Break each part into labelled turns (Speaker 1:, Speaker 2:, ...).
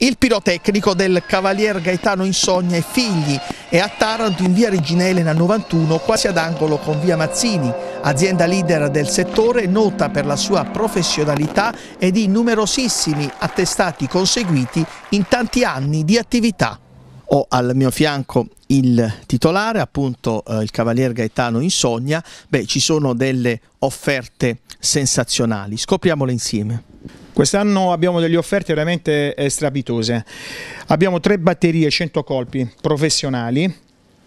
Speaker 1: Il pirotecnico del Cavalier Gaetano Insogna e figli è a Taranto in via Regina Elena 91 quasi ad angolo con via Mazzini, azienda leader del settore nota per la sua professionalità ed i numerosissimi attestati conseguiti in tanti anni di attività. Ho al mio fianco il titolare, appunto eh, il Cavalier Gaetano Insogna. Beh, ci sono delle offerte sensazionali, scopriamole insieme. Quest'anno abbiamo delle offerte veramente eh,
Speaker 2: strapitose, Abbiamo tre batterie 100 colpi professionali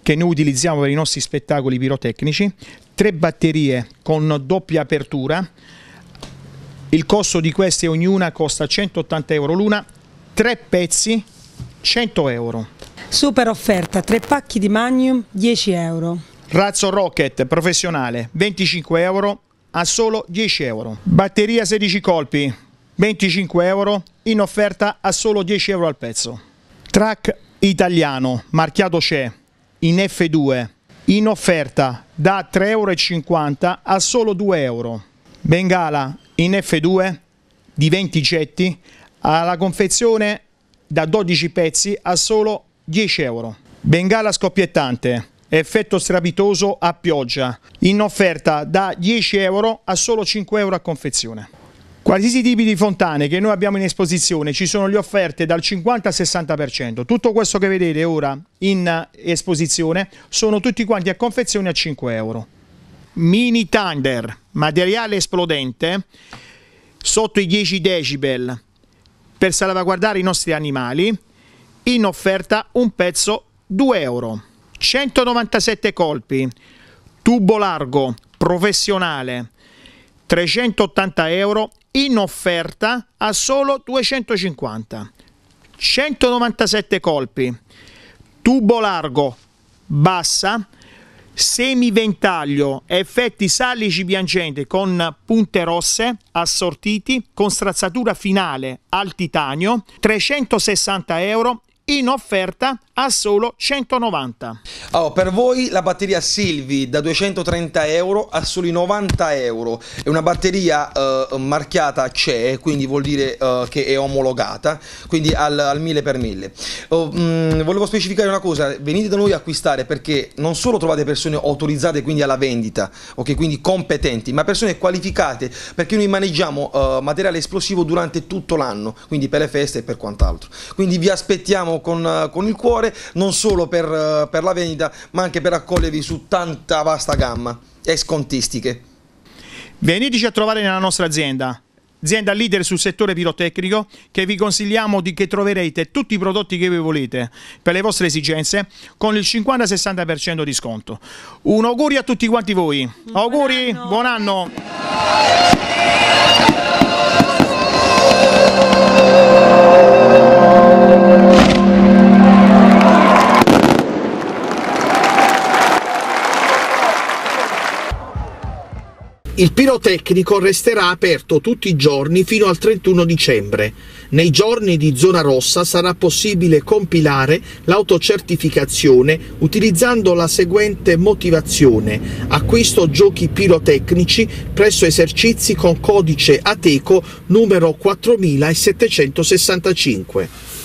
Speaker 2: che noi utilizziamo per i nostri spettacoli pirotecnici, tre batterie con doppia apertura, il costo di queste ognuna costa 180 euro l'una, tre pezzi 100 euro. Super offerta, 3 pacchi di Magnum,
Speaker 3: 10 euro.
Speaker 2: Razzo Rocket professionale, 25 euro a solo 10 euro. Batteria 16 colpi, 25 euro, in offerta a solo 10 euro al pezzo. Track italiano, marchiato c'è, in F2, in offerta da 3,50 euro a solo 2 euro. Bengala in F2 di 20 getti alla confezione da 12 pezzi a solo 10 euro. Bengala scoppiettante, effetto strapitoso a pioggia, in offerta da 10 euro a solo 5 euro a confezione. Qualsiasi tipi di fontane che noi abbiamo in esposizione ci sono le offerte dal 50 al 60%. Tutto questo che vedete ora in eh, esposizione sono tutti quanti a confezione a 5 euro. Mini Thunder, materiale esplodente sotto i 10 decibel per salvaguardare i nostri animali in offerta un pezzo 2 euro. 197 colpi, tubo largo, professionale, 380 euro in offerta a solo 250. 197 colpi, tubo largo, bassa, semiventaglio, effetti salici piangenti con punte rosse assortiti con strazzatura finale al titanio, 360 euro in offerta a solo 190.
Speaker 3: Allora, per voi la batteria Silvi da 230 euro a soli 90 euro è una batteria eh, marchiata CE, quindi vuol dire eh, che è omologata, quindi al, al 1000 per 1000. Oh, mh, mm, volevo specificare una cosa, venite da noi a acquistare perché non solo trovate persone autorizzate quindi alla vendita, ok, quindi competenti, ma persone qualificate perché noi maneggiamo eh, materiale esplosivo durante tutto l'anno, quindi per le feste e per quant'altro. Quindi vi aspettiamo con, eh, con il cuore migliore non solo per, eh, per la vendita ma anche per accogliervi su tanta vasta gamma e scontistiche. Veniteci a
Speaker 2: trovare nella nostra azienda azienda leader sul settore pirotecnico che vi consigliamo di che troverete tutti i prodotti che voi volete per le vostre esigenze con il 50-60% di sconto. Un augurio a tutti quanti voi. Buon auguri, anno. buon anno.
Speaker 1: Il pirotecnico resterà aperto tutti i giorni fino al 31 dicembre. Nei giorni di zona rossa sarà possibile compilare l'autocertificazione utilizzando la seguente motivazione acquisto giochi pirotecnici presso esercizi con codice ATECO numero 4765.